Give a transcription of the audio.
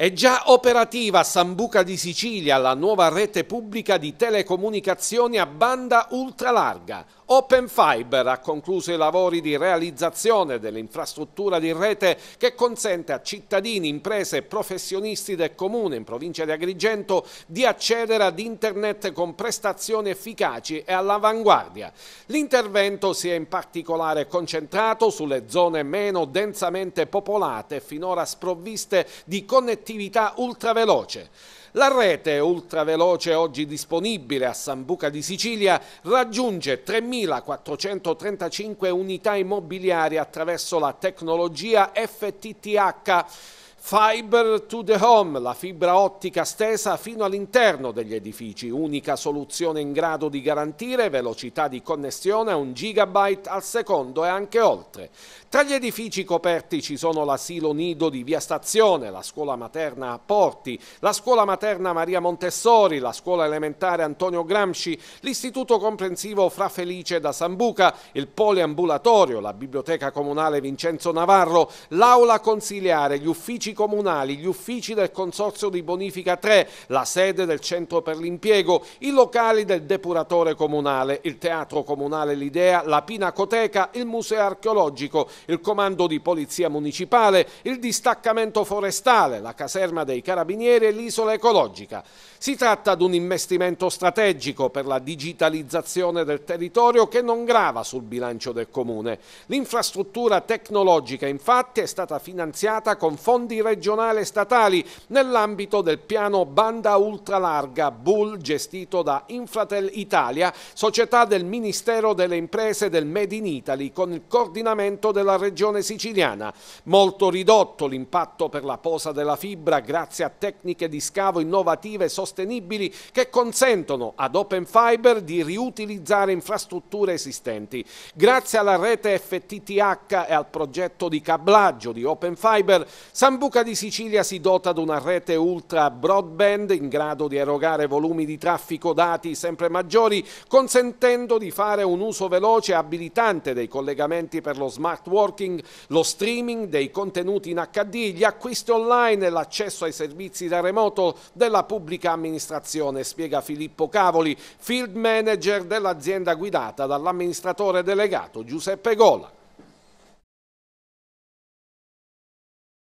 È già operativa a Sambuca di Sicilia la nuova rete pubblica di telecomunicazioni a banda ultralarga. Open Fiber ha concluso i lavori di realizzazione dell'infrastruttura di rete che consente a cittadini, imprese e professionisti del comune in provincia di Agrigento di accedere ad internet con prestazioni efficaci e all'avanguardia. L'intervento si è in particolare concentrato sulle zone meno densamente popolate e finora sprovviste di connettività connettività ultraveloce. La rete ultraveloce oggi disponibile a Sambuca di Sicilia raggiunge 3.435 unità immobiliari attraverso la tecnologia FTTH Fiber to the Home, la fibra ottica stesa fino all'interno degli edifici, unica soluzione in grado di garantire velocità di connessione a un gigabyte al secondo e anche oltre. Tra gli edifici coperti ci sono l'asilo nido di Via Stazione, la scuola materna a Porti, la scuola materna Maria Montessori, la scuola elementare Antonio Gramsci, l'istituto comprensivo Fra Felice da Sambuca, il poliambulatorio, la biblioteca comunale Vincenzo Navarro, l'aula consiliare, gli uffici uffici comunali, gli uffici del Consorzio di Bonifica 3, la sede del Centro per l'Impiego, i locali del depuratore comunale, il Teatro Comunale L'Idea, la Pinacoteca, il Museo Archeologico, il Comando di Polizia Municipale, il Distaccamento Forestale, la Caserma dei Carabinieri e l'Isola Ecologica. Si tratta di un investimento strategico per la digitalizzazione del territorio che non grava sul bilancio del Comune. L'infrastruttura tecnologica infatti è stata finanziata con fondi enti regionali e statali nell'ambito del piano Banda Ultralarga Bull gestito da Infratel Italia, società del Ministero delle Imprese del Made in Italy con il coordinamento della regione siciliana. Molto ridotto l'impatto per la posa della fibra grazie a tecniche di scavo innovative e sostenibili che consentono ad Open Fiber di riutilizzare infrastrutture esistenti. Grazie alla rete FTTH e al progetto di cablaggio di Open Fiber, Sambuca Luca di Sicilia si dota di una rete ultra broadband in grado di erogare volumi di traffico dati sempre maggiori, consentendo di fare un uso veloce e abilitante dei collegamenti per lo smart working, lo streaming dei contenuti in HD, gli acquisti online e l'accesso ai servizi da remoto della pubblica amministrazione, spiega Filippo Cavoli, field manager dell'azienda guidata dall'amministratore delegato Giuseppe Gola.